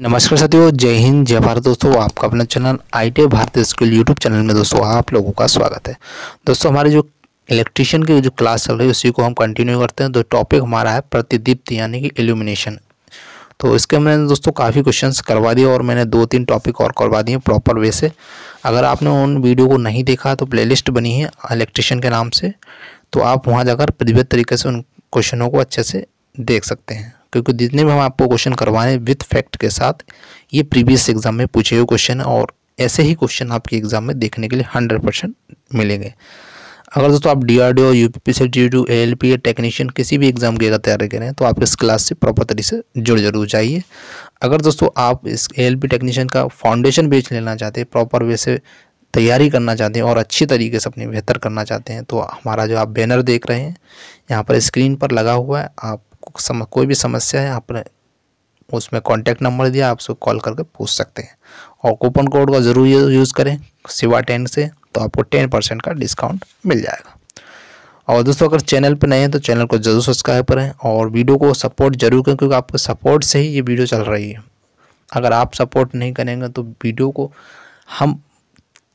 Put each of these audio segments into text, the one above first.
नमस्कार साथियों जय हिंद जय भारत दोस्तों आपका अपना चैनल आई टी भारतीय स्कूल यूट्यूब चैनल में दोस्तों आप लोगों का स्वागत है दोस्तों हमारे जो इलेक्ट्रिशियन की जो क्लास चल रही है उसी को हम कंटिन्यू करते हैं तो टॉपिक हमारा है प्रतिदीप्त यानी कि एल्यूमिनेशन तो इसके मैंने दोस्तों काफ़ी क्वेश्चन करवा दिए और मैंने दो तीन टॉपिक और करवा दिए प्रॉपर वे से अगर आपने उन वीडियो को नहीं देखा तो प्ले बनी है इलेक्ट्रिशियन के नाम से तो आप वहाँ जाकर प्रतिबद्ध तरीके से उन क्वेश्चनों को अच्छे से देख सकते हैं क्योंकि जितने भी हम आपको क्वेश्चन करवाएं विथ फैक्ट के साथ ये प्रीवियस एग्जाम में पूछे हुए क्वेश्चन और ऐसे ही क्वेश्चन आपके एग्जाम में देखने के लिए हंड्रेड परसेंट मिलेंगे अगर दोस्तों आप D R D O U P P C G D L P या टेक्नीशियन किसी भी एग्जाम की अगर तैयारी करें तो आप इस क्लास से प्रॉपर तरीके से जुड़ जरूर जाइए अगर दोस्तों आप इस एल पी टेक्नीशियन का फाउंडेशन बेच लेना चाहते हैं प्रॉपर वे से तैयारी करना चाहते हैं और अच्छी तरीके से अपनी बेहतर करना चाहते हैं तो हमारा जो आप बैनर देख रहे हैं यहाँ पर स्क्रीन पर लगा हुआ है आप सम, कोई भी समस्या है आपने उसमें कॉन्टैक्ट नंबर दिया आप उसको कॉल करके पूछ सकते हैं और कूपन कोड का ज़रूर यूज़ करें सिवा टेन से तो आपको टेन परसेंट का डिस्काउंट मिल जाएगा और दोस्तों अगर चैनल पर नए हैं तो चैनल को जरूर सब्सक्राइब करें और वीडियो को सपोर्ट जरूर करें क्योंकि आपके सपोर्ट से ही ये वीडियो चल रही है अगर आप सपोर्ट नहीं करेंगे तो वीडियो को हम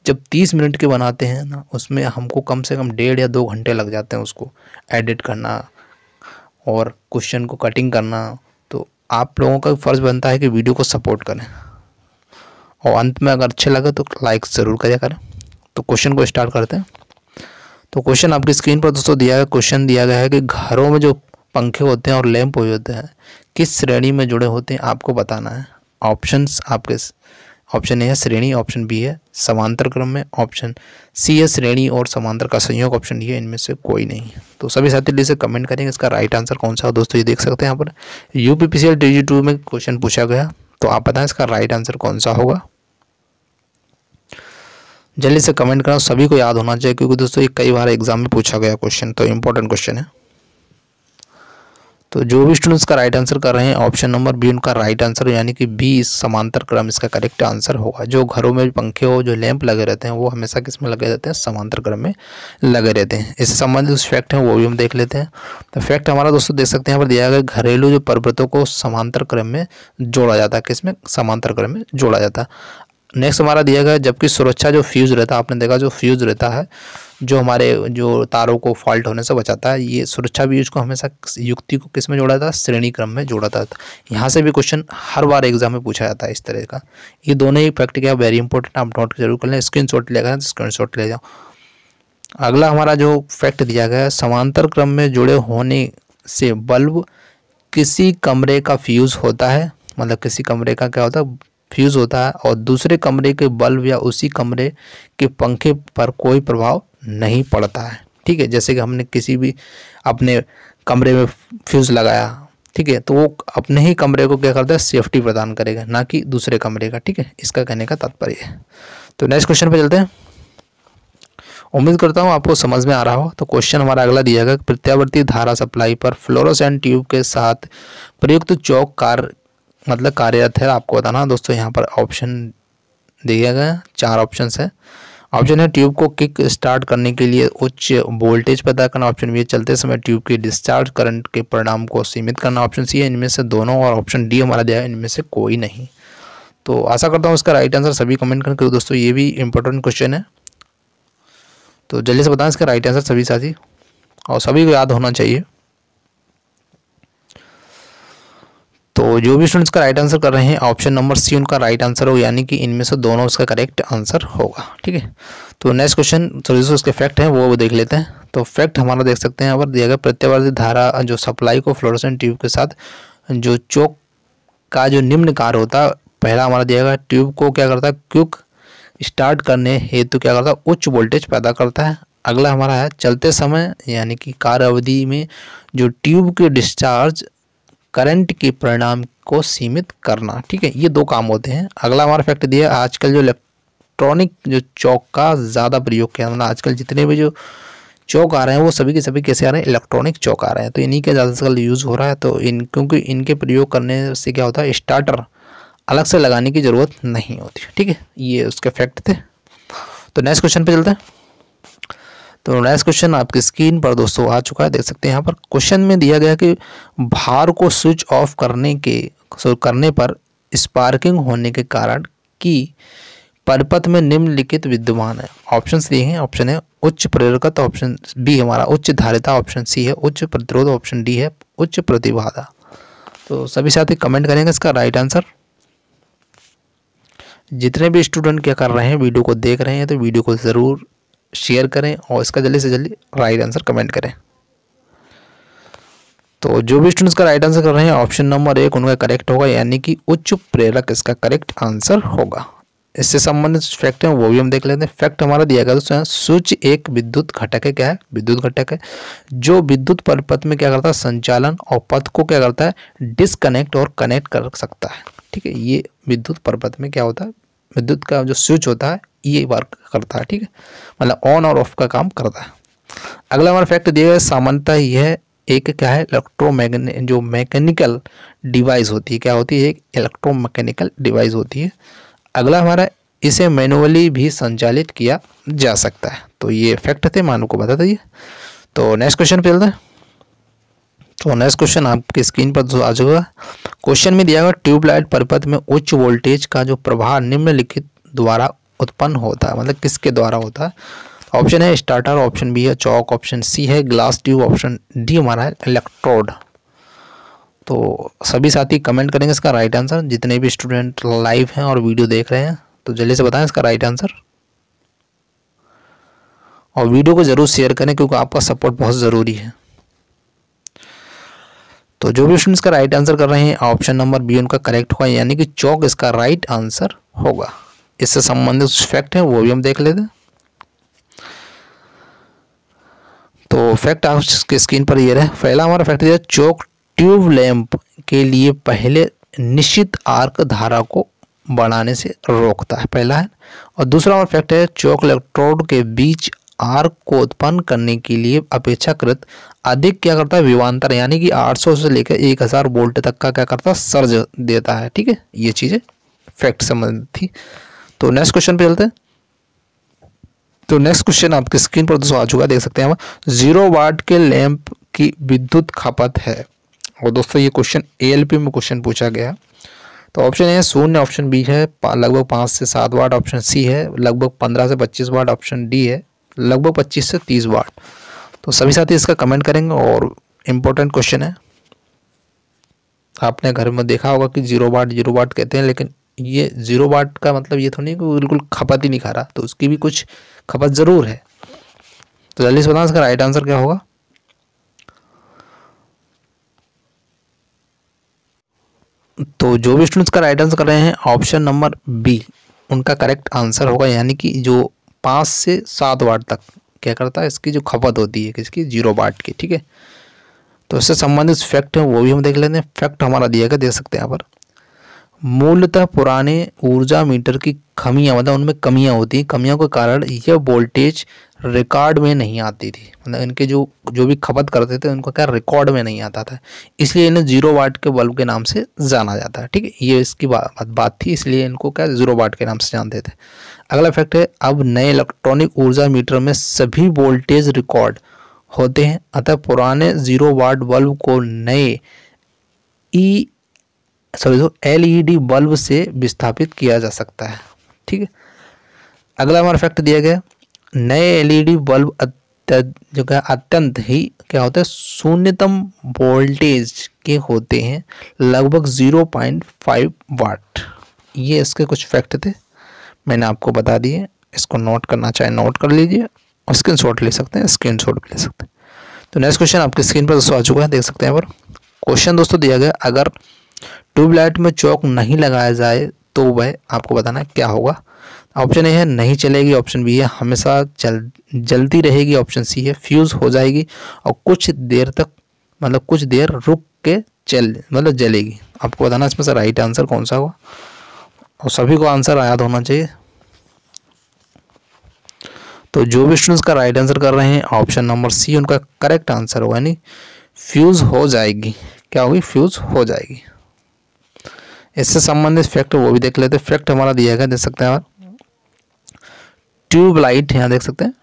जब तीस मिनट के बनाते हैं ना उसमें हमको कम से कम डेढ़ या दो घंटे लग जाते हैं उसको एडिट करना और क्वेश्चन को कटिंग करना तो आप लोगों का फ़र्ज़ बनता है कि वीडियो को सपोर्ट करें और अंत में अगर अच्छे लगे तो लाइक ज़रूर करें करें तो क्वेश्चन को स्टार्ट करते हैं तो क्वेश्चन आपकी स्क्रीन पर दोस्तों दिया गया क्वेश्चन दिया गया है कि घरों में जो पंखे होते हैं और लैंप हुए होते हैं किस श्रेणी में जुड़े होते हैं आपको बताना है ऑप्शंस आपके ऑप्शन ए है श्रेणी ऑप्शन बी है समांतर क्रम में ऑप्शन सी है श्रेणी और समांतर का संयोग ऑप्शन डी है इनमें से कोई नहीं तो सभी साथी लिए से कमेंट करेंगे इसका राइट आंसर कौन सा हो दोस्तों ये देख सकते हैं यहाँ पर U P P C L D two में क्वेश्चन पूछा गया तो आप बताएं इसका राइट आंसर कौन सा होगा जल्दी से कमेंट करना सभी को याद होना चाहिए क्योंकि दोस्तों ये कई बार एग्जाम में पूछा गया क्वेश्चन तो इंपॉर्टेंट क्वेश्चन है तो जो भी स्टूडेंट्स का राइट आंसर कर रहे हैं ऑप्शन नंबर बी उनका राइट आंसर यानी कि बी इस समांतर क्रम इसका करेक्ट आंसर होगा जो घरों में पंखे हो जो लैंप लगे रहते हैं वो हमेशा किस में लगे रहते हैं समांतर क्रम में लगे रहते हैं इससे संबंधित उस फैक्ट हैं वो भी हम देख लेते हैं तो फैक्ट हमारा दोस्तों देख सकते हैं यहाँ पर दिया गया घरेलू जो पर्वतों को समांतर क्रम में जोड़ा जाता है किस में समांतर क्रम में जोड़ा जाता है नेक्स्ट हमारा दिया गया जबकि सुरक्षा जो फ्यूज़ रहता है आपने देखा जो फ्यूज़ रहता है जो हमारे जो तारों को फॉल्ट होने से बचाता है ये सुरक्षा व्यूज को हमेशा युक्ति को किस में जोड़ा था श्रेणी क्रम में जोड़ा था यहाँ से भी क्वेश्चन हर बार एग्जाम में पूछा जाता है इस तरह का ये दोनों ही फैक्ट क्या वेरी इंपॉर्टेंट आप नोट जरूर कर लें स्क्रीन शॉट ले जाए तो स्क्रीन शॉट ले जाओ अगला हमारा जो फैक्ट दिया गया है समांतर क्रम में जुड़े होने से बल्ब किसी कमरे का फ्यूज़ होता है मतलब किसी कमरे का क्या होता है फ्यूज़ होता है और दूसरे कमरे के बल्ब या उसी कमरे के पंखे पर कोई प्रभाव नहीं पड़ता है ठीक है जैसे कि हमने किसी भी अपने कमरे में फ्यूज़ लगाया ठीक है तो वो अपने ही कमरे को क्या करता है सेफ्टी प्रदान करेगा ना कि दूसरे कमरे का ठीक है इसका कहने का तात्पर्य है तो नेक्स्ट क्वेश्चन पर चलते हैं उम्मीद करता हूँ आपको समझ में आ रहा हो तो क्वेश्चन हमारा अगला दिया गया प्रत्यावर्ती धारा सप्लाई पर फ्लोरोसेंट ट्यूब के साथ प्रयुक्त चौक कार मतलब कार्यरत है आपको बताना दोस्तों यहाँ पर ऑप्शन दिया गया चार ऑप्शन है ऑप्शन है ट्यूब को किक स्टार्ट करने के लिए उच्च वोल्टेज पैदा करना ऑप्शन बी चलते समय ट्यूब के डिस्चार्ज करंट के परिणाम को सीमित करना ऑप्शन सी है इनमें से दोनों और ऑप्शन डी हमारा दिया है इनमें से कोई नहीं तो आशा करता हूँ इसका राइट आंसर सभी कमेंट करें क्योंकि दोस्तों ये भी इंपॉर्टेंट क्वेश्चन है तो जल्दी से बताएं इसका राइट आंसर सभी साथी और सभी को याद होना चाहिए तो जो भी स्टूडेंट्स का राइट आंसर कर रहे हैं ऑप्शन नंबर सी उनका राइट आंसर होगा यानी कि इनमें से दोनों उसका करेक्ट आंसर होगा ठीक है तो नेक्स्ट क्वेश्चन थोड़ी उसके फैक्ट हैं वो देख लेते हैं तो फैक्ट हमारा देख सकते हैं अगर दिया गया प्रत्यावर्धित धारा जो सप्लाई को फ्लोरोसेंट ट्यूब के साथ जो चौक का जो निम्न कार होता है पहला हमारा दिया गया ट्यूब को क्या करता है क्यूक स्टार्ट करने हेतु क्या करता है उच्च वोल्टेज पैदा करता है अगला हमारा है चलते समय यानी कि कार्य अवधि में जो ट्यूब के डिस्चार्ज करंट के परिणाम को सीमित करना ठीक है ये दो काम होते हैं अगला हमारा फैक्ट दिया आजकल जो इलेक्ट्रॉनिक जो चौक का ज़्यादा प्रयोग किया मतलब आजकल जितने भी जो चौक आ रहे हैं वो सभी के सभी कैसे आ रहे हैं इलेक्ट्रॉनिक चौक आ रहे हैं तो इन्हीं का ज़्यादा से यूज़ हो रहा है तो इन क्योंकि इनके प्रयोग करने से क्या होता है स्टार्टर अलग से लगाने की ज़रूरत नहीं होती ठीक है ये उसके फैक्ट थे तो नेक्स्ट क्वेश्चन पे चलते हैं तो नेक्स्ट क्वेश्चन आपकी स्क्रीन पर दोस्तों आ चुका है देख सकते हैं यहाँ पर क्वेश्चन में दिया गया कि भार को स्विच ऑफ करने के करने पर स्पार्किंग होने के कारण की परिपथ में निम्नलिखित विद्यमान है ऑप्शन दिए हैं ऑप्शन है उच्च प्रेरकत ऑप्शन बी हमारा उच्च धारिता ऑप्शन सी है उच्च प्रतिरोध ऑप्शन डी है उच्च प्रतिभाधा तो सभी साथी कमेंट करेंगे इसका राइट आंसर जितने भी स्टूडेंट क्या कर रहे हैं वीडियो को देख रहे हैं तो वीडियो को ज़रूर शेयर करें और इसका जल्दी से जल्दी राइट आंसर कमेंट करें तो जो भी स्टूडेंट्स का राइट आंसर कर रहे हैं ऑप्शन नंबर एक उनका करेक्ट होगा यानी कि उच्च प्रेरक इसका करेक्ट आंसर होगा इससे संबंधित फैक्ट है वो भी हम देख लेते हैं फैक्ट हमारा दिया गया दोस्तों स्विच एक विद्युत घटक है क्या है विद्युत घटक है जो विद्युत परिपथ में क्या करता है संचालन और पथ को क्या करता है डिसकनेक्ट और कनेक्ट कर सकता है ठीक है ये विद्युत परिपथ में क्या होता है विद्युत का जो स्विच होता है ये वर्क करता है ठीक है मतलब ऑन और ऑफ का काम करता है अगला हमारा फैक्ट दिया है सामान्यता यह एक क्या है इलेक्ट्रोमैग्ने जो मैकेनिकल डिवाइस होती है क्या होती है एक इलेक्ट्रोमैकेनिकल डिवाइस होती है अगला हमारा इसे मैनुअली भी संचालित किया जा सकता है तो ये फैक्ट थे मानो को बता दिए तो नेक्स्ट क्वेश्चन पे चलते तो नेक्स्ट क्वेश्चन आपके स्क्रीन पर जो आ जाएगा क्वेश्चन में दिया गया ट्यूबलाइट परिपथ में उच्च वोल्टेज का जो प्रभाव निम्नलिखित द्वारा उत्पन्न होता है मतलब किसके द्वारा होता है ऑप्शन है स्टार्टर ऑप्शन बी है चौक ऑप्शन सी है ग्लास ट्यूब ऑप्शन डी हमारा है इलेक्ट्रोड तो सभी साथी कमेंट करेंगे इसका राइट आंसर जितने भी स्टूडेंट लाइव हैं और वीडियो देख रहे हैं तो जल्दी से बताएं इसका राइट आंसर और वीडियो को ज़रूर शेयर करें क्योंकि आपका सपोर्ट बहुत ज़रूरी है तो जो भी स्टूडेंट्स का राइट आंसर कर रहे हैं ऑप्शन नंबर बी उनका करेक्ट होगा यानी कि चौक इसका राइट आंसर होगा इससे संबंधित फैक्ट हैं वो भी हम देख लेते तो फैक्ट आपके स्क्रीन पर ये रहे पहला हमारा फैक्ट ये चौक ट्यूब लैंप के लिए पहले निश्चित आर्क धारा को बढ़ाने से रोकता है पहला है और दूसरा और फैक्ट है चौक इलेक्ट्रोड के बीच आर्क को उत्पन्न करने के लिए अपेक्षाकृत अधिक क्या करता है विवांतर यानी कि 800 से लेकर 1000 वोल्ट तक का क्या करता है सर्ज देता है ठीक है ये चीज़ें फैक्ट संबंधित थी तो नेक्स्ट क्वेश्चन पे चलते हैं तो नेक्स्ट क्वेश्चन आपकी स्क्रीन पर दोस्तों आ चुका है देख सकते हैं हम जीरो वाट के लैंप की विद्युत खपत है और दोस्तों ये क्वेश्चन ए में क्वेश्चन पूछा गया तो ऑप्शन ए शून्य ऑप्शन बी है लगभग पाँच से सात वाट ऑप्शन सी है लगभग पंद्रह से पच्चीस वाट ऑप्शन डी है लगभग पच्चीस से तीस वाट तो सभी साथी इसका कमेंट करेंगे और इम्पोर्टेंट क्वेश्चन है आपने घर में देखा होगा कि जीरो वाट जीरो वाट कहते हैं लेकिन ये ज़ीरो वाट का मतलब ये तो नहीं कि बिल्कुल खपत ही नहीं खा रहा तो उसकी भी कुछ खपत ज़रूर है तो जल्दी से बताना इसका राइट आंसर क्या होगा तो जो भी स्टूडेंट्स का राइट आंसर कर रहे हैं ऑप्शन नंबर बी उनका करेक्ट आंसर होगा यानी कि जो पाँच से सात वाट तक क्या करता है इसकी जो खपत होती है किसकी जीरो वाट की ठीक है तो इससे संबंधित फैक्ट है वो भी हम देख लेते हैं फैक्ट हमारा दिया गया दे सकते हैं यहाँ पर मूलतः पुराने ऊर्जा मीटर की खमियाँ मतलब उनमें कमियाँ होती हैं कमियों के कारण यह वोल्टेज रिकॉर्ड में नहीं आती थी मतलब इनके जो जो भी खपत करते थे उनका क्या रिकॉर्ड में नहीं आता था इसलिए इन्हें जीरो वाट के बल्ब के नाम से जाना जाता है ठीक है ये इसकी बात बात थी इसलिए इनको क्या जीरो वाट के नाम से जानते थे अगला फैक्ट है अब नए इलेक्ट्रॉनिक ऊर्जा मीटर में सभी वोल्टेज रिकॉर्ड होते हैं अतः पुराने जीरो वाट बल्ब को नए ई e समझो एल e बल्ब से विस्थापित किया जा सकता है ठीक है अगला हमारा फैक्ट दिया गया नए एलईडी e बल्ब जो क्या अत्यंत ही क्या होता है शून्यतम वोल्टेज के होते हैं लगभग ज़ीरो पॉइंट फाइव वाट ये इसके कुछ फैक्ट थे मैंने आपको बता दिए इसको नोट करना चाहे नोट कर लीजिए स्क्रीन शॉट ले सकते हैं स्क्रीन शॉट भी ले सकते हैं तो नेक्स्ट क्वेश्चन आपके स्क्रीन पर दोस्तों आ चुका है देख सकते हैं पर क्वेश्चन दोस्तों दिया गया अगर ट्यूबलाइट में चौक नहीं लगाया जाए तो वह आपको बताना क्या होगा ऑप्शन ए है नहीं चलेगी ऑप्शन बी है हमेशा चल जलती रहेगी ऑप्शन सी है फ्यूज़ हो जाएगी और कुछ देर तक मतलब कुछ देर रुक के चल मतलब जलेगी आपको बताना इसमें से राइट आंसर कौन सा होगा और सभी को आंसर याद होना चाहिए तो जो भी स्टूडेंट्स का राइट आंसर कर रहे हैं ऑप्शन नंबर सी उनका करेक्ट आंसर होगा यानी फ्यूज़ हो जाएगी क्या होगी फ्यूज़ हो जाएगी इससे संबंधित फैक्ट वो भी देख लेते हैं फैक्ट हमारा दिया गया देख सकते हैं ट्यूबलाइट यहाँ देख सकते हैं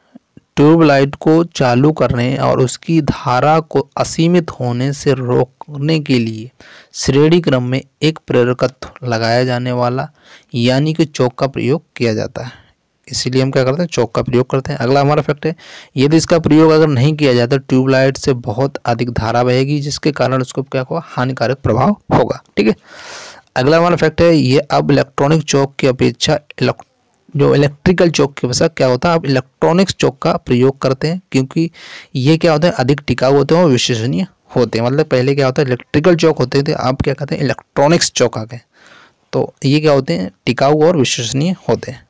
ट्यूबलाइट को चालू करने और उसकी धारा को असीमित होने से रोकने के लिए श्रेणी क्रम में एक प्रेरकत्व लगाया जाने वाला यानी कि चौक का प्रयोग किया जाता है इसीलिए हम क्या करते हैं चौक का प्रयोग करते हैं अगला हमारा फैक्ट है यदि इसका प्रयोग अगर नहीं किया जाता तो ट्यूबलाइट से बहुत अधिक धारा बहेगी जिसके कारण उसको क्या होगा हानिकारक प्रभाव होगा ठीक है अगला हमारा फैक्ट है ये अब इलेक्ट्रॉनिक चौक की अपेक्षा जो इलेक्ट्रिकल चौक के वसा क्या होता है आप इलेक्ट्रॉनिक्स चौक का प्रयोग करते हैं क्योंकि ये क्या होता है अधिक टिकाऊ होते हैं और विश्वसनीय होते हैं मतलब पहले क्या होता है इलेक्ट्रिकल चौक होते थे आप क्या कहते हैं इलेक्ट्रॉनिक्स चौक आ गए तो ये क्या होते हैं टिकाऊ और विश्वसनीय होते हैं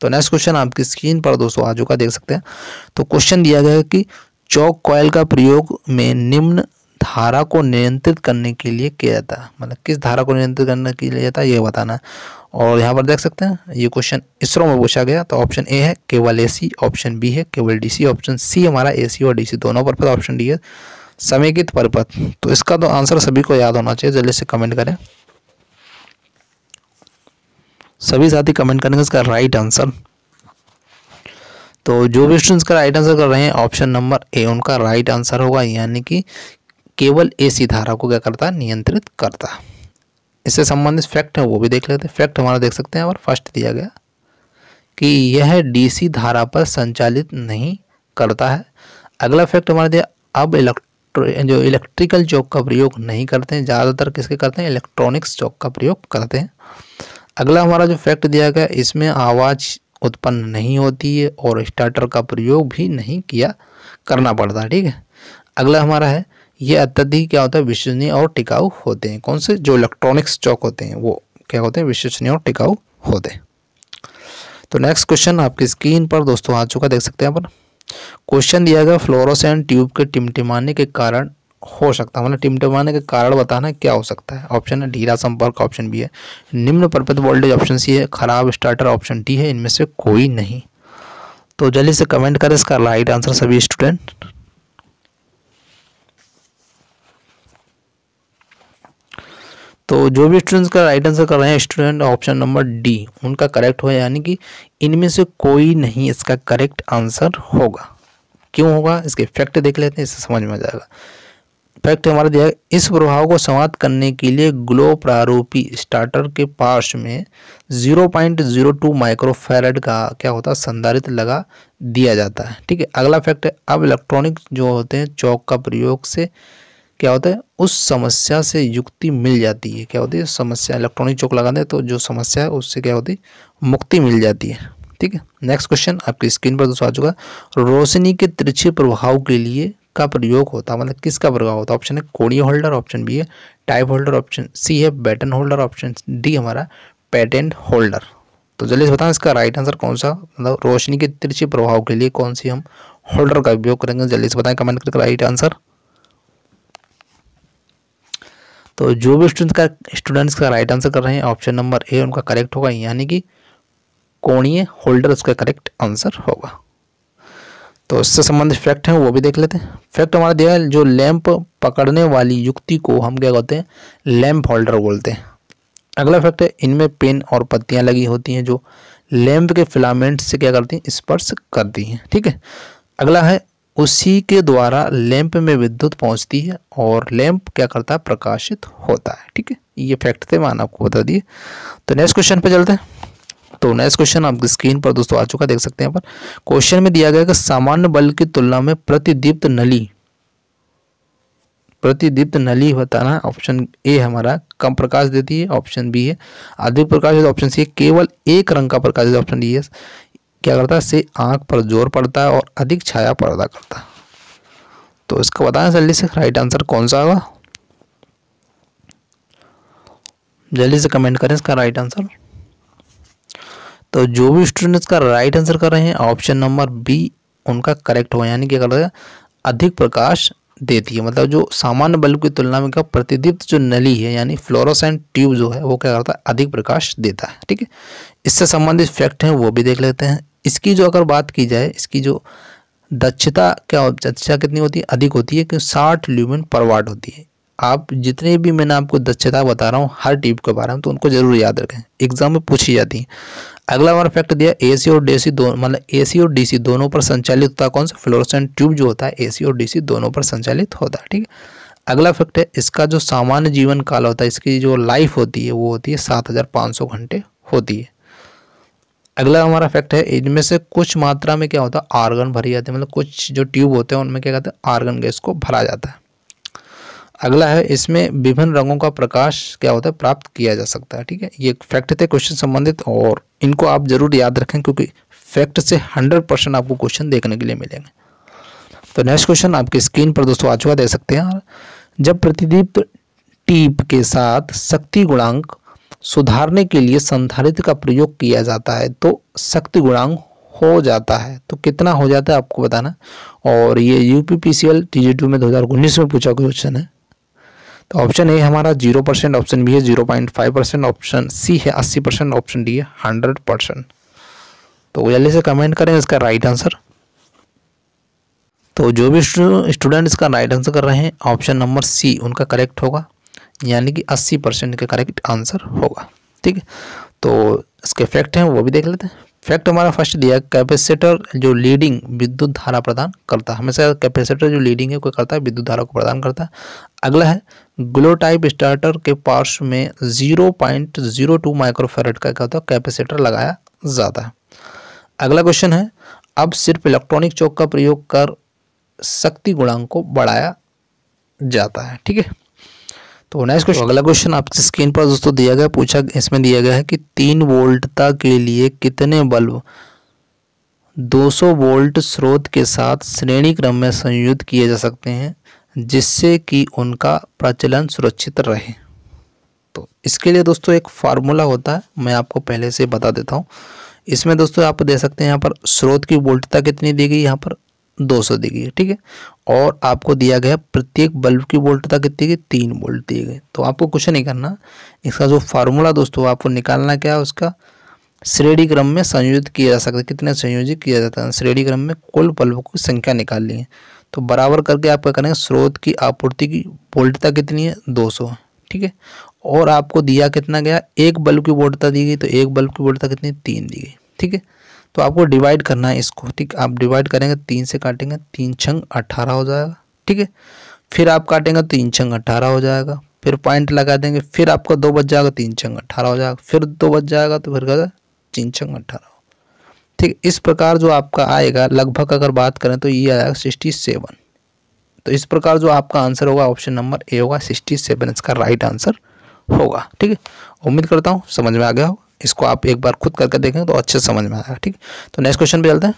तो नेक्स्ट क्वेश्चन आपकी स्क्रीन पर दोस्तों आ चुका देख सकते हैं तो क्वेश्चन दिया गया है कि चौक कॉयल का प्रयोग में निम्न धारा को नियंत्रित करने के लिए किया जाता है मतलब किस धारा को नियंत्रित करने के लिए जाता है ये बताना और यहाँ पर देख सकते हैं ये क्वेश्चन इसरो में पूछा गया तो ऑप्शन ए है केवल एसी ऑप्शन बी है केवल डीसी ऑप्शन सी हमारा एसी और डीसी दोनों पर्पज ऑप्शन डी है समेकित पर्पज तो इसका तो आंसर सभी को याद होना चाहिए जल्दी से कमेंट करें सभी साथी कमेंट करेंगे इसका राइट आंसर तो जो भी स्टूडेंट्स का राइट आंसर कर रहे हैं ऑप्शन नंबर ए उनका राइट आंसर होगा यानी कि केवल एसी धारा को क्या करता है नियंत्रित करता है इससे संबंधित फैक्ट है वो भी देख लेते हैं फैक्ट हमारा देख सकते हैं और फर्स्ट दिया गया कि यह डीसी धारा पर संचालित नहीं करता है अगला फैक्ट हमारा दिया अब इलेक्ट्रो जो इलेक्ट्रिकल चौक का प्रयोग नहीं करते हैं ज़्यादातर किसके करते हैं इलेक्ट्रॉनिक्स चौक का प्रयोग करते हैं अगला हमारा जो फैक्ट दिया गया इसमें आवाज़ उत्पन्न नहीं होती है और स्टार्टर का प्रयोग भी नहीं किया करना पड़ता ठीक है अगला हमारा है ये अत्यधिक क्या होता है विश्वसनीय और टिकाऊ होते हैं कौन से जो इलेक्ट्रॉनिक्स चौक होते हैं वो क्या होते हैं विश्वसनीय और टिकाऊ होते हैं तो नेक्स्ट क्वेश्चन आपकी स्क्रीन पर दोस्तों आ चुका देख सकते हैं अपन क्वेश्चन दिया गया फ्लोरोसेंट ट्यूब के टिमटिमाने के कारण हो सकता है मतलब टिमटिमाने के कारण बताना क्या हो सकता है ऑप्शन है ढीला संपर्क ऑप्शन बी है निम्न परपत वोल्टेज ऑप्शन सी है खराब स्टार्टर ऑप्शन डी है इनमें से कोई नहीं तो जल्दी से कमेंट करें इसका राइट आंसर सभी स्टूडेंट तो जो भी स्टूडेंट्स का राइट आंसर कर रहे हैं स्टूडेंट ऑप्शन नंबर डी उनका करेक्ट हो यानी कि इनमें से कोई नहीं इसका करेक्ट आंसर होगा क्यों होगा इसके फैक्ट देख लेते हैं इससे समझ में आ जाएगा फैक्ट हमारा दिया इस प्रभाव को समाप्त करने के लिए ग्लो प्रारूपी स्टार्टर के पास में 0.02 माइक्रोफेरेड का क्या होता है संधारित लगा दिया जाता है ठीक है अगला फैक्ट है अब इलेक्ट्रॉनिक जो होते हैं चौक का प्रयोग से क्या होता है उस समस्या से युक्ति मिल जाती है क्या होती है समस्या इलेक्ट्रॉनिक चौक लगाने तो जो समस्या है उससे क्या होती है मुक्ति मिल जाती है ठीक है नेक्स्ट क्वेश्चन आपकी स्क्रीन पर दोस्तों आ चुका रोशनी के तिरछे प्रभाव के लिए का प्रयोग होता मतलब किसका प्रभाव होता ऑप्शन है कोणीय होल्डर ऑप्शन बी है टाइप होल्डर ऑप्शन सी है बैटन होल्डर ऑप्शन डी हमारा पेटेंट होल्डर तो जल्दी से बताएं इसका राइट आंसर कौन सा मतलब रोशनी के तिरछे प्रभाव के लिए कौन सी हम होल्डर का उपयोग करेंगे जल्दी से बताएं कमेंट करके राइट आंसर तो जो भी स्टूडेंट का स्टूडेंट्स का राइट आंसर कर रहे हैं ऑप्शन नंबर ए उनका करेक्ट होगा यानी कि कोणीय होल्डर उसका करेक्ट आंसर होगा तो इससे संबंधित फैक्ट है वो भी देख लेते हैं फैक्ट हमारा दिया है जो लैंप पकड़ने वाली युक्ति को हम क्या कहते हैं लैंप होल्डर बोलते हैं अगला फैक्ट है इनमें पेन और पत्तियां लगी होती हैं जो लैंप के फिलामेंट से क्या करती हैं स्पर्श करती हैं ठीक है अगला है उसी के द्वारा लैंप में विद्युत पहुंचती है और लैंप क्या करता है प्रकाशित होता है ठीक है ये फैक्ट थे मैंने आपको बता दिए तो नेक्स्ट क्वेश्चन पे चलते हैं तो नेक्स्ट क्वेश्चन आपकी स्क्रीन पर दोस्तों आ चुका देख सकते हैं पर क्वेश्चन में दिया गया कि सामान्य बल की तुलना में प्रतिदीप्त नली प्रतिदीप्त नली बताना ऑप्शन ए हमारा कम प्रकाश देती है ऑप्शन बी है अधिक प्रकाश ऑप्शन सी तो केवल एक रंग का प्रकाश ऑप्शन डी है क्या करता है इससे आँख पर जोर पड़ता है और अधिक छाया पैदा करता है तो इसका बताएं जल्दी से राइट आंसर कौन सा होगा जल्दी से कमेंट करें इसका राइट आंसर तो जो भी स्टूडेंट इसका राइट आंसर कर रहे हैं ऑप्शन नंबर बी उनका करेक्ट हो यानी क्या करता है अधिक प्रकाश देती है मतलब जो सामान्य बल्ब की तुलना में क्या प्रतिदीप्त जो नली है यानी फ्लोरोसेंट ट्यूब जो है वो क्या करता है अधिक प्रकाश देता है ठीक है इससे संबंधित फैक्ट हैं वो भी देख लेते हैं इसकी जो अगर बात की जाए इसकी जो दक्षता क्या दक्षता कितनी होती है अधिक होती है कि साठ ल्यूमिन पर वाट होती है आप जितने भी मैंने आपको दक्षता बता रहा हूँ हर टीप के बारे में तो उनको जरूर याद रखें एग्जाम में पूछी जाती है अगला हमारा फैक्ट दिया एसी और डीसी दोनों मतलब एसी और डीसी दोनों पर संचालित होता है कौन सा फ्लोरोसेंट ट्यूब जो होता है एसी और डीसी दोनों पर संचालित होता है ठीक है अगला फैक्ट है इसका जो सामान्य जीवन काल होता है इसकी जो लाइफ होती है वो होती है सात हज़ार पाँच सौ घंटे होती है अगला हमारा फैक्ट है इनमें से कुछ मात्रा में क्या होता है आर्गन भरी जाती है मतलब कुछ जो ट्यूब होते हैं उनमें क्या कहते हैं आर्गन गैस को भरा जाता है अगला है इसमें विभिन्न रंगों का प्रकाश क्या होता है प्राप्त किया जा सकता है ठीक है ये फैक्ट थे क्वेश्चन संबंधित और इनको आप जरूर याद रखें क्योंकि फैक्ट से हंड्रेड परसेंट आपको क्वेश्चन देखने के लिए मिलेंगे तो नेक्स्ट क्वेश्चन आपकी स्क्रीन पर दोस्तों आ चुका दे सकते हैं जब प्रतिदीप टीप के साथ शक्ति गुणांक सुधारने के लिए संधारित्र का प्रयोग किया जाता है तो शक्ति गुणांग हो जाता है तो कितना हो जाता है आपको बताना और ये U P P C L T G two में दो हज़ार उन्नीस में पूछा क्वेश्चन है तो ऑप्शन ए हमारा जीरो परसेंट ऑप्शन बी है zero point five percent option C है अस्सी परसेंट ऑप्शन डी है हंड्रेड परसेंट तो जल्दी से कमेंट करें इसका राइट आंसर तो जो भी स्टूडेंट इसका राइट आंसर कर रहे हैं ऑप्शन नंबर सी उनका करेक्ट होगा यानी कि 80 परसेंट का करेक्ट आंसर होगा ठीक है तो इसके फैक्ट हैं वो भी देख लेते हैं फैक्ट हमारा फर्स्ट दिया कैपेसिटर जो लीडिंग विद्युत धारा प्रदान करता है हमेशा कैपेसिटर जो लीडिंग है कोई करता है विद्युत धारा को प्रदान करता है अगला है ग्लो टाइप स्टार्टर के पार्श्व में 0.02 माइक्रोफेरेट का क्या होता है कैपेसिटर लगाया जाता है अगला क्वेश्चन है अब सिर्फ इलेक्ट्रॉनिक चौक का प्रयोग कर शक्ति गुणांक को बढ़ाया जाता है ठीक है तो नेक्स्ट क्वेश्चन तो अगला क्वेश्चन आपकी स्क्रीन पर दोस्तों दिया गया पूछा इसमें दिया गया है कि तीन वोल्टता के लिए कितने बल्ब 200 वोल्ट स्रोत के साथ श्रेणी क्रम में संयुक्त किए जा सकते हैं जिससे कि उनका प्रचलन सुरक्षित रहे तो इसके लिए दोस्तों एक फार्मूला होता है मैं आपको पहले से बता देता हूँ इसमें दोस्तों आप दे सकते हैं यहाँ पर स्रोत की वोल्टता कितनी दी गई यहाँ पर 200 दी गई ठीक है और आपको दिया गया प्रत्येक बल्ब की वोल्टता कितनी गई तीन वोल्ट दिए गए तो आपको कुछ नहीं करना इसका जो फार्मूला दोस्तों आपको निकालना क्या है उसका श्रेणी क्रम में संयोजित किया जा सकता है कितने संयोजित किया जाता है श्रेणी क्रम में कुल बल्ब की संख्या निकाल ली है तो बराबर करके आप क्या करेंगे स्रोत की आपूर्ति की वोल्टता कितनी है 200 ठीक है और आपको दिया कितना गया एक बल्ब की वोल्टता दी गई तो एक बल्ब की वोल्टता कितनी तीन दी गई ठीक है तो आपको डिवाइड करना है इसको ठीक आप डिवाइड करेंगे तीन से काटेंगे तीन छंग अट्ठारह हो जाएगा ठीक है फिर आप काटेंगे तीन छंग अट्ठारह हो जाएगा फिर पॉइंट लगा देंगे फिर आपका दो बज जाएगा तीन छंग अट्ठारह हो जाएगा फिर दो बज जाएगा तो फिर तीन छंग अट्ठारह ठीक इस प्रकार जो आपका आएगा लगभग अगर बात करें तो ये आएगा सिक्सटी सेवन तो इस प्रकार जो आपका आंसर होगा ऑप्शन नंबर ए होगा सिक्सटी सेवन इसका राइट आंसर होगा ठीक है उम्मीद करता हूँ समझ में आ गया होगा इसको आप एक बार खुद करके देखेंगे तो अच्छे समझ में आएगा ठीक तो नेक्स्ट क्वेश्चन पे चलते हैं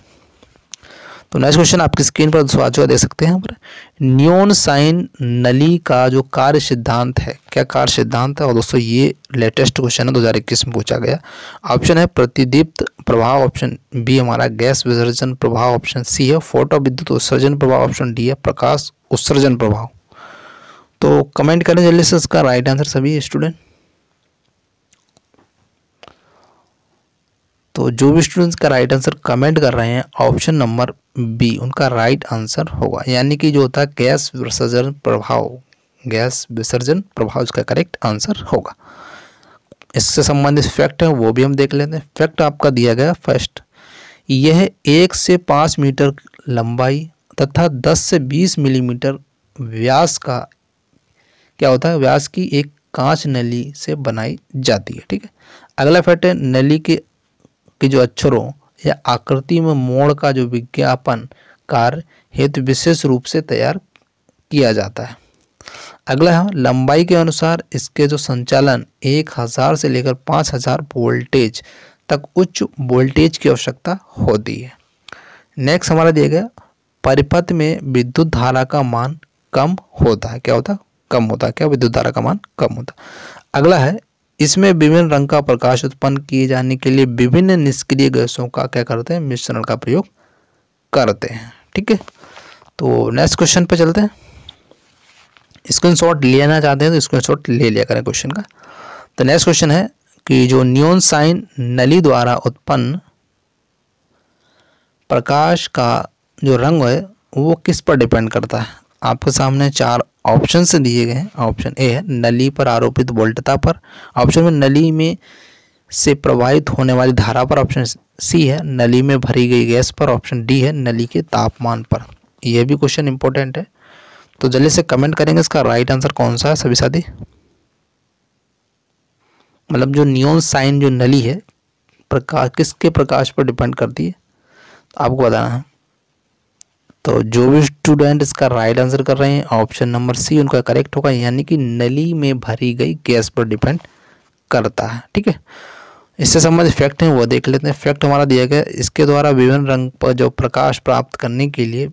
तो नेक्स्ट क्वेश्चन आपकी स्क्रीन पर आ चुका देख सकते हैं पर न्यून साइन नली का जो कार्य सिद्धांत है क्या कार्य सिद्धांत है और दोस्तों ये लेटेस्ट क्वेश्चन है दो हज़ार इक्कीस में पूछा गया ऑप्शन है प्रतिदीप्त प्रभाव ऑप्शन बी हमारा गैस विसर्जन प्रभाव ऑप्शन सी है फोटो विद्युत उत्सर्जन प्रभाव ऑप्शन डी है प्रकाश उत्सर्जन प्रभाव तो कमेंट करें जल्दी से इसका राइट आंसर सभी स्टूडेंट तो जो भी स्टूडेंट्स का राइट आंसर कमेंट कर रहे हैं ऑप्शन नंबर बी उनका राइट आंसर होगा यानी कि जो होता है गैस विसर्जन प्रभाव गैस विसर्जन प्रभाव इसका करेक्ट आंसर होगा इससे संबंधित फैक्ट है वो भी हम देख लेते हैं फैक्ट आपका दिया गया फर्स्ट यह एक से पाँच मीटर लंबाई तथा दस से बीस मिलीमीटर व्यास का क्या होता है व्यास की एक कांच नली से बनाई जाती है ठीक है अगला फैक्ट है नली के के जो अक्षरों या आकृति में मोड़ का जो विज्ञापन कार्य हेतु विशेष रूप से तैयार किया जाता है अगला है लंबाई के अनुसार इसके जो संचालन एक हज़ार से लेकर पाँच हज़ार वोल्टेज तक उच्च वोल्टेज की आवश्यकता होती है नेक्स्ट हमारा दिया गया परिपथ में विद्युत धारा का मान कम होता है क्या होता कम होता है क्या विद्युत धारा का मान कम होता अगला है इसमें विभिन्न रंग का प्रकाश उत्पन्न किए जाने के लिए विभिन्न निष्क्रिय गैसों का क्या करते हैं मिश्रण का प्रयोग करते हैं ठीक है तो नेक्स्ट क्वेश्चन पे चलते हैं स्क्रीन शॉट लेना चाहते हैं तो स्क्रीन शॉट ले लिया करें क्वेश्चन का तो नेक्स्ट क्वेश्चन है कि जो न्यून साइन नली द्वारा उत्पन्न प्रकाश का जो रंग है वो किस पर डिपेंड करता है आपके सामने चार ऑप्शन से दिए गए हैं ऑप्शन ए है नली पर आरोपित वोल्टता पर ऑप्शन में नली में से प्रवाहित होने वाली धारा पर ऑप्शन सी है नली में भरी गई गैस पर ऑप्शन डी है नली के तापमान पर यह भी क्वेश्चन इंपॉर्टेंट है तो जल्दी से कमेंट करेंगे इसका राइट आंसर कौन सा है सभी साथी मतलब जो नियोन साइन जो नली है प्रकाश किसके प्रकाश पर डिपेंड करती है तो आपको बताना है तो जो भी स्टूडेंट इसका राइट आंसर कर रहे हैं ऑप्शन नंबर सी उनका करेक्ट होगा यानी कि नली में भरी गई गैस पर डिपेंड करता है ठीक है इससे संबंधित फैक्ट है वो देख लेते हैं फैक्ट हमारा दिया गया इसके द्वारा विभिन्न रंग पर जो प्रकाश प्राप्त करने के लिए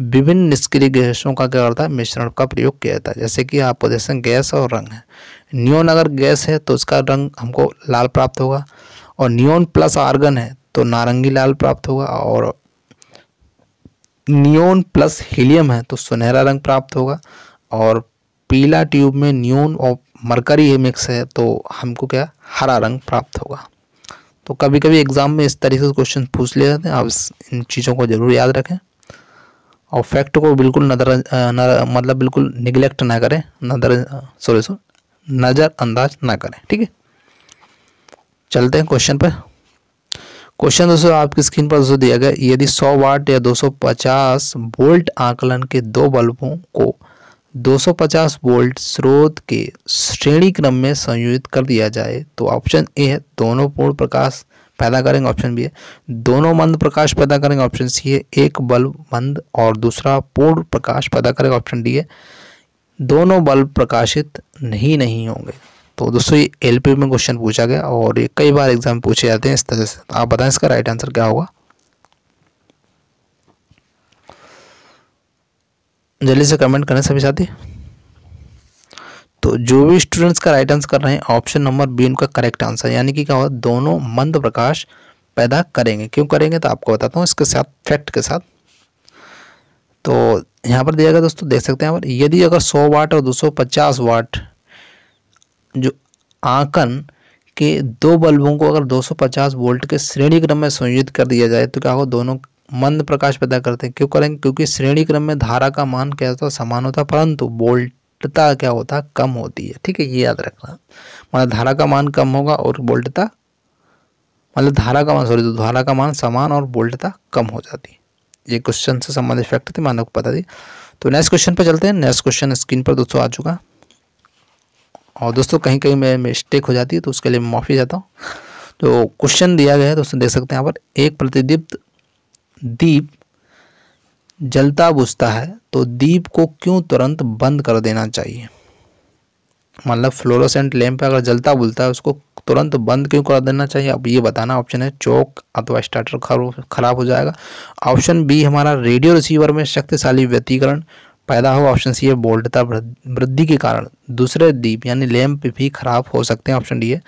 विभिन्न निष्क्रिय गैसों का क्या करता है मिश्रण का प्रयोग किया जाता है जैसे कि आपको जैसे गैस और रंग है न्योन अगर गैस है तो उसका रंग हमको लाल प्राप्त होगा और न्योन प्लस आर्गन है तो नारंगी लाल प्राप्त होगा और नियोन प्लस हीलियम है तो सुनहरा रंग प्राप्त होगा और पीला ट्यूब में नियोन और मरकरी मिक्स है तो हमको क्या हरा रंग प्राप्त होगा तो कभी कभी एग्ज़ाम में इस तरीके से क्वेश्चन पूछ ले जाते हैं आप इन चीज़ों को ज़रूर याद रखें और फैक्ट को बिल्कुल नजर मतलब बिल्कुल निगलेक्ट ना करें नजर सॉरी सॉरी नज़रअंदाज ना करें ठीक है चलते हैं क्वेश्चन पर क्वेश्चन दोस्तों आपकी स्क्रीन पर दोस्तों दिया गया यदि 100 वाट या 250 वोल्ट आकलन के दो बल्बों को 250 वोल्ट स्रोत के श्रेणी क्रम में संयोजित कर दिया जाए तो ऑप्शन ए है दोनों पूर्ण प्रकाश पैदा करेंगे ऑप्शन बी है दोनों मंद प्रकाश पैदा करेंगे ऑप्शन सी है एक बल्ब मंद और दूसरा पूर्ण प्रकाश पैदा करेगा ऑप्शन डी है दोनों बल्ब प्रकाशित नहीं नहीं होंगे तो दोस्तों ये एल में क्वेश्चन पूछा गया और ये कई बार एग्जाम पूछे जाते हैं इस तरह से तो आप बताएं इसका राइट आंसर क्या होगा जल्दी से कमेंट करें सभी साथी तो जो भी स्टूडेंट्स का राइट आंसर कर रहे हैं ऑप्शन नंबर बी उनका करेक्ट आंसर यानी कि क्या होगा दोनों मंद प्रकाश पैदा करेंगे क्यों करेंगे तो आपको बताता हूँ इसके साथ फैक्ट के साथ तो यहाँ पर दिया गया दोस्तों देख सकते हैं यदि अगर 100 वाट और 250 वाट जो आंकन के दो बल्बों को अगर 250 वोल्ट के श्रेणी क्रम में संयोजित कर दिया जाए तो क्या हो दोनों मंद प्रकाश पैदा करते हैं क्यों करेंगे क्योंकि श्रेणी क्रम में धारा का मान क्या होता है समान होता है परंतु वोल्टता क्या होता है कम होती है ठीक है ये याद रखना मतलब धारा का मान कम होगा और वोल्टता मतलब धारा का मान सॉरी तो धारा का मान समान और वोल्टता कम हो जाती है ये क्वेश्चन से संबंधित फैक्ट थे मानव को पता थी तो नेक्स्ट क्वेश्चन पर चलते हैं नेक्स्ट क्वेश्चन स्क्रीन पर दोस्तों आ चुका और दोस्तों कहीं कहीं मैं मिस्टेक हो जाती है तो उसके लिए माफ़ी चाहता हूँ तो क्वेश्चन दिया गया है दोस्तों देख सकते हैं यहाँ पर एक प्रतिदीप्त दीप जलता बुझता है तो दीप को क्यों तुरंत बंद कर देना चाहिए मतलब फ्लोरोसेंट लैंप अगर जलता बुलता है उसको तुरंत बंद क्यों कर देना चाहिए अब ये बताना ऑप्शन है चौक अथवा स्टार्टर खराब हो जाएगा ऑप्शन बी हमारा रेडियो रिसीवर में शक्तिशाली व्यतीकरण पैदा हुआ ऑप्शन सी है बोल्डता वृद्धि के कारण दूसरे दीप यानी लैम्प भी खराब हो सकते हैं ऑप्शन डी है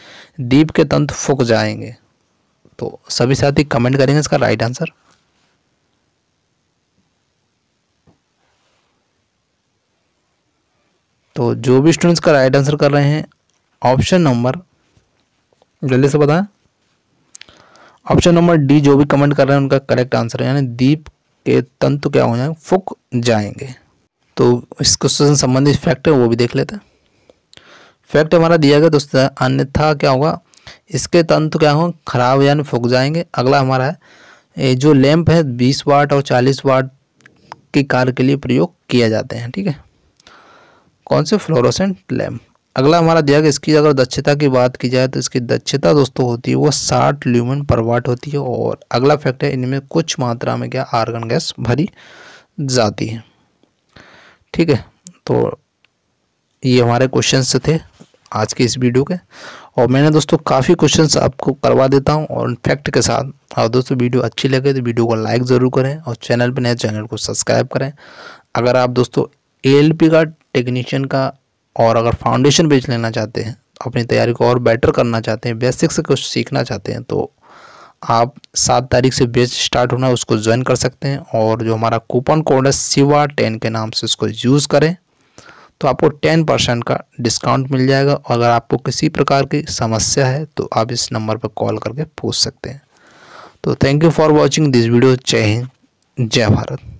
दीप के तंत्र फुक जाएंगे तो सभी साथी कमेंट करेंगे इसका राइट आंसर तो जो भी स्टूडेंट्स का राइट आंसर कर रहे हैं ऑप्शन नंबर जल्दी से बताएं ऑप्शन नंबर डी जो भी कमेंट कर रहे हैं उनका करेक्ट आंसर है यानी दीप के तंतु क्या हो जाएंगे फुक जाएंगे तो इस क्वेश्चन संबंधित फैक्ट है वो भी देख लेते हैं फैक्ट हमारा दिया गया दोस्तों अन्यथा क्या होगा इसके तंत्र क्या होंगे खराब यानी फूक जाएंगे अगला हमारा है जो लैंप है बीस वाट और चालीस वाट के कार के लिए प्रयोग किया जाते हैं ठीक है कौन से फ्लोरोसेंट लैम्प अगला हमारा दिया गया इसकी अगर दक्षता की बात की जाए तो इसकी दक्षता दोस्तों होती है वो साठ ल्यूमन पर वाट होती है और अगला फैक्ट है इनमें कुछ मात्रा में क्या आर्गन गैस भरी जाती है ठीक है तो ये हमारे क्वेश्चन थे आज के इस वीडियो के और मैंने दोस्तों काफ़ी क्वेश्चंस आपको करवा देता हूँ और फैक्ट के साथ और दोस्तों वीडियो अच्छी लगे तो वीडियो को लाइक ज़रूर करें और चैनल पर नए चैनल को सब्सक्राइब करें अगर आप दोस्तों ए का टेक्नीशियन का और अगर फाउंडेशन बेच लेना चाहते हैं अपनी तैयारी को और बेटर करना चाहते हैं बेसिक्स कुछ सीखना चाहते हैं तो आप सात तारीख से बेच स्टार्ट होना है उसको ज्वाइन कर सकते हैं और जो हमारा कूपन कोड है सिवा टेन के नाम से उसको यूज़ करें तो आपको टेन परसेंट का डिस्काउंट मिल जाएगा और अगर आपको किसी प्रकार की समस्या है तो आप इस नंबर पर कॉल करके पूछ सकते हैं तो thank you for watching this video जय हिंद जय भारत